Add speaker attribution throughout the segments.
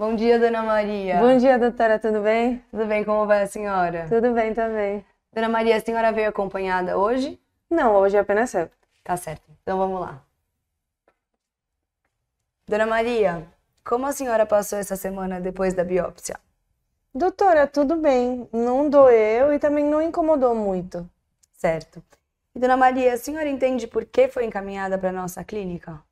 Speaker 1: Bom dia, Dona Maria. Bom dia, doutora, tudo bem? Tudo bem, como vai a
Speaker 2: senhora? Tudo bem também. Dona Maria, a senhora veio acompanhada hoje? Não, hoje é apenas eu. Tá certo, então vamos lá. Dona Maria, como a senhora passou essa semana depois da biópsia?
Speaker 1: Doutora, tudo bem. Não doeu e também não incomodou muito. Certo. E, dona Maria, a senhora entende
Speaker 2: por que foi encaminhada para nossa clínica?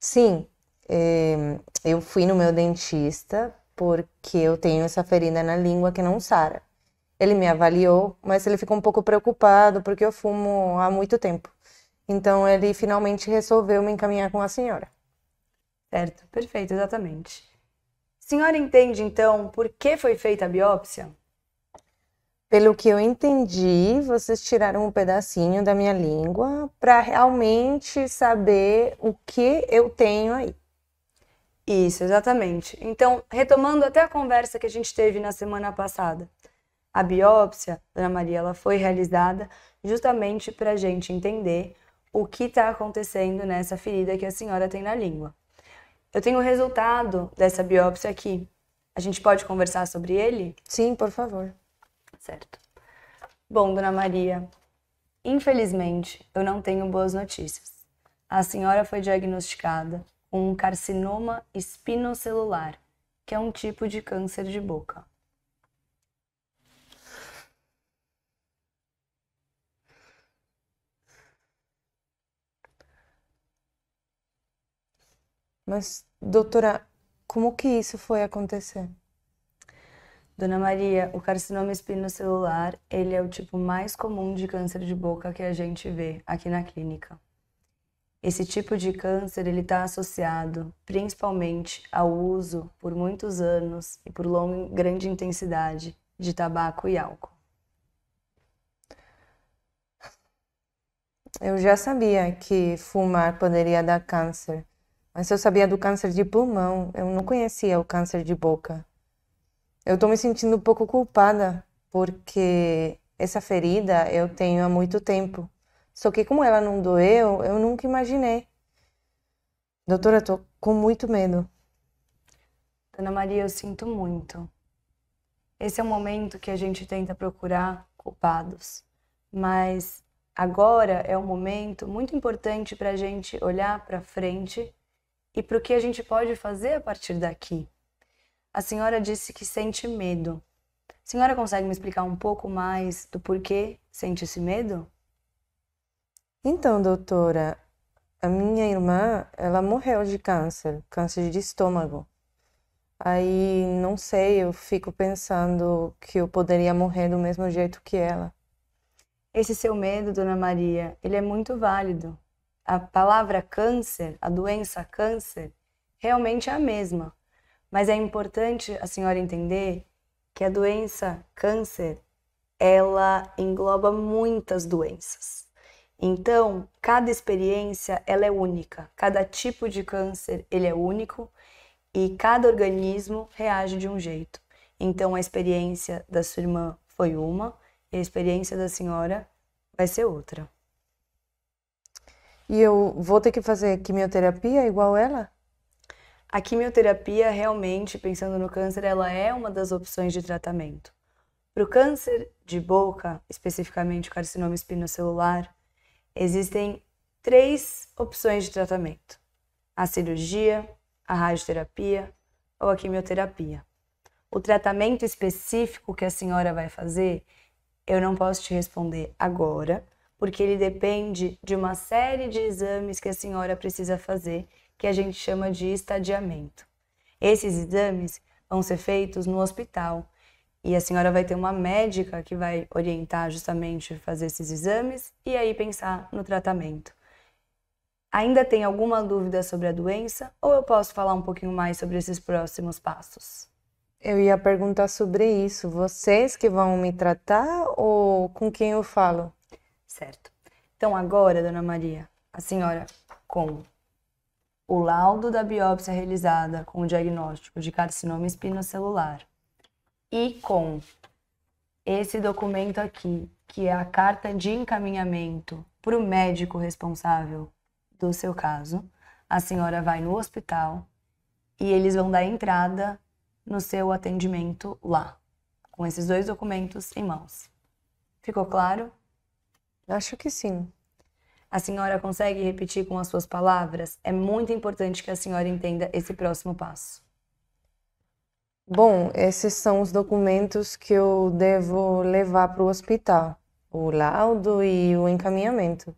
Speaker 1: Sim, é, eu fui no meu dentista porque eu tenho essa ferida na língua que não sara. Ele me avaliou, mas ele ficou um pouco preocupado porque eu fumo há muito tempo. Então ele finalmente resolveu me encaminhar com a senhora. Certo, perfeito, exatamente. Senhora entende então por que foi feita a biópsia? Pelo que eu entendi, vocês tiraram um pedacinho da minha língua para realmente saber o que eu tenho aí. Isso,
Speaker 2: exatamente. Então, retomando até a conversa que a gente teve na semana passada, a biópsia, dona Maria, ela foi realizada justamente para a gente entender o que está acontecendo nessa ferida que a senhora tem na língua. Eu tenho o resultado dessa biópsia aqui. A gente pode conversar sobre ele? Sim, por favor. Certo. Bom, Dona Maria, infelizmente eu não tenho boas notícias. A senhora foi diagnosticada um carcinoma espinocelular, que é um tipo de câncer de boca.
Speaker 1: Mas, doutora, como que isso foi acontecer? Dona Maria, o carcinoma
Speaker 2: espinocelular, ele é o tipo mais comum de câncer de boca que a gente vê aqui na clínica. Esse tipo de câncer ele está associado principalmente ao uso por muitos anos e por longa grande intensidade de tabaco e álcool.
Speaker 1: Eu já sabia que fumar poderia dar câncer, mas eu sabia do câncer de pulmão, eu não conhecia o câncer de boca. Eu estou me sentindo um pouco culpada porque essa ferida eu tenho há muito tempo só que como ela não doeu, eu nunca imaginei. Doutora, eu tô com muito medo.
Speaker 2: Dona Maria, eu sinto muito. Esse é o momento que a gente tenta procurar culpados, mas agora é um momento muito importante para a gente olhar para frente e para o que a gente pode fazer a partir daqui. A senhora disse que sente medo. A senhora consegue me explicar um pouco mais do porquê sente esse medo?
Speaker 1: Então, doutora, a minha irmã, ela morreu de câncer, câncer de estômago. Aí, não sei, eu fico pensando que eu poderia morrer do mesmo jeito que ela. Esse seu medo, dona Maria, ele é muito válido.
Speaker 2: A palavra câncer, a doença câncer, realmente é a mesma. Mas é importante a senhora entender que a doença câncer, ela engloba muitas doenças. Então, cada experiência ela é única, cada tipo de câncer ele é único e cada organismo reage de um jeito. Então, a experiência da sua irmã foi uma e a experiência da senhora vai ser outra.
Speaker 1: E eu vou ter que fazer quimioterapia igual ela? A
Speaker 2: quimioterapia realmente, pensando no câncer, ela é uma das opções de tratamento. Para o câncer de boca, especificamente o carcinoma espinocelular, Existem três opções de tratamento: a cirurgia, a radioterapia ou a quimioterapia. O tratamento específico que a senhora vai fazer, eu não posso te responder agora, porque ele depende de uma série de exames que a senhora precisa fazer, que a gente chama de estadiamento. Esses exames vão ser feitos no hospital e a senhora vai ter uma médica que vai orientar justamente fazer esses exames e aí pensar no tratamento. Ainda tem alguma dúvida sobre a doença ou eu posso falar um pouquinho mais sobre esses próximos passos?
Speaker 1: Eu ia perguntar sobre isso. Vocês que vão me tratar ou com quem eu falo?
Speaker 2: Certo. Então agora, dona Maria, a senhora com o laudo da biópsia realizada com o diagnóstico de carcinoma espinocelular, e com esse documento aqui, que é a carta de encaminhamento para o médico responsável do seu caso, a senhora vai no hospital e eles vão dar entrada no seu atendimento lá, com esses dois documentos em mãos. Ficou claro? Acho que sim. A senhora consegue repetir com as suas palavras? É muito importante que a senhora entenda esse próximo passo.
Speaker 1: Bom, esses são os documentos que eu devo levar para o hospital: o laudo e o encaminhamento.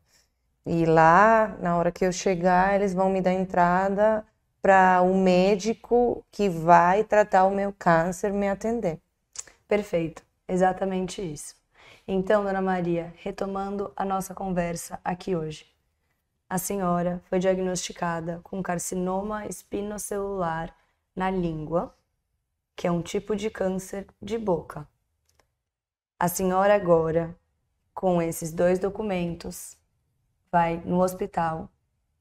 Speaker 1: E lá, na hora que eu chegar, eles vão me dar entrada para o médico que vai tratar o meu câncer me atender. Perfeito, exatamente
Speaker 2: isso. Então, dona Maria, retomando a nossa conversa aqui hoje. A senhora foi diagnosticada com carcinoma espinocelular na língua que é um tipo de câncer de boca. A senhora agora, com esses dois documentos, vai no hospital,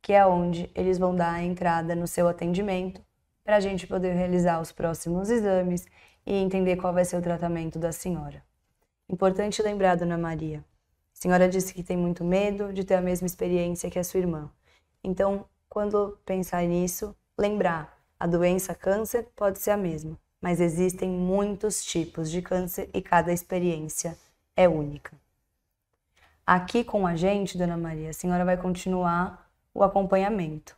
Speaker 2: que é onde eles vão dar a entrada no seu atendimento, para a gente poder realizar os próximos exames e entender qual vai ser o tratamento da senhora. Importante lembrar, dona Maria. A senhora disse que tem muito medo de ter a mesma experiência que a sua irmã. Então, quando pensar nisso, lembrar: a doença câncer pode ser a mesma, mas existem muitos tipos de câncer e cada experiência é única. Aqui com a gente, Dona Maria, a senhora vai
Speaker 1: continuar o acompanhamento.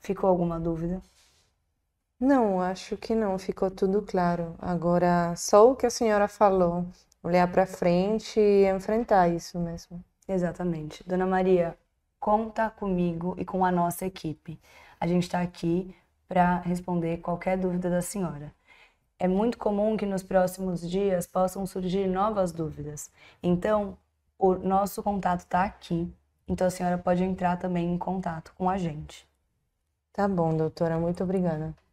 Speaker 1: Ficou alguma dúvida? Não, acho que não, ficou tudo claro. Agora, só o que a senhora falou, olhar para frente e enfrentar isso mesmo. Exatamente. Dona Maria,
Speaker 2: conta comigo e com a nossa equipe. A gente está aqui para responder qualquer dúvida da senhora. É muito comum que nos próximos dias possam surgir novas dúvidas. Então, o nosso contato está aqui. Então, a senhora pode entrar também em contato com a gente.
Speaker 1: Tá bom, doutora. Muito obrigada.